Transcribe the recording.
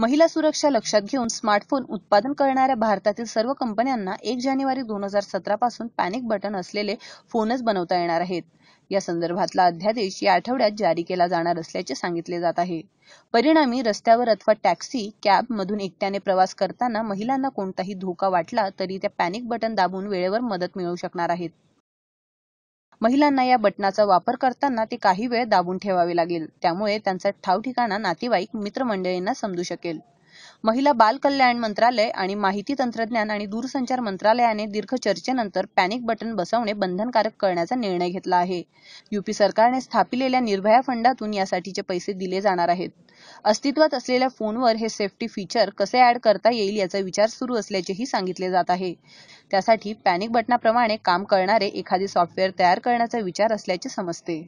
महिला सुरक्षा लक्षात घेऊन स्मार्टफोन उत्पादन करणाऱ्या भारतातील सर्व कंपन्यांना एक जानेवारी दोन हजार सतरा पासून पॅनिक बटन असलेले फोनच बनवता येणार आहेत या संदर्भातला अध्यादेश या आठवड्यात जारी केला जाणार असल्याचे सांगितले जात आहे परिणामी रस्त्यावर अथवा टॅक्सी कॅब मधून एकट्याने प्रवास करताना महिलांना कोणताही धोका वाटला तरी त्या पॅनिक बटन दाबून वेळेवर मदत मिळवू शकणार आहेत महिलांना या बटनाचा वापर करताना ते काही वेळ दाबून ठेवावे लागेल त्यामुळे त्यांचा ठाव नातेवाईक मित्रमंडळींना समजू शकेल महिला बाल कल्याण मंत्रालय आणि माहिती तंत्रज्ञान आणि दूरसंचार मंत्रालयाने दीर्घ चर्चेनंतर पॅनिक बटन बसवणे बंधनकारक करण्याचा निर्णय घेतला आहे यूपी सरकारने स्थापिलेल्या निर्भया फंडातून यासाठीचे पैसे दिले जाणार आहेत अस्तित्वात असलेल्या फोनवर हे सेफ्टी फीचर कसे ऍड करता येईल याचा विचार सुरू असल्याचेही सांगितले जात आहे त्यासाठी पॅनिक बटनाप्रमाणे काम करणारे एखादे सॉफ्टवेअर तयार करण्याचा विचार असल्याचे समजते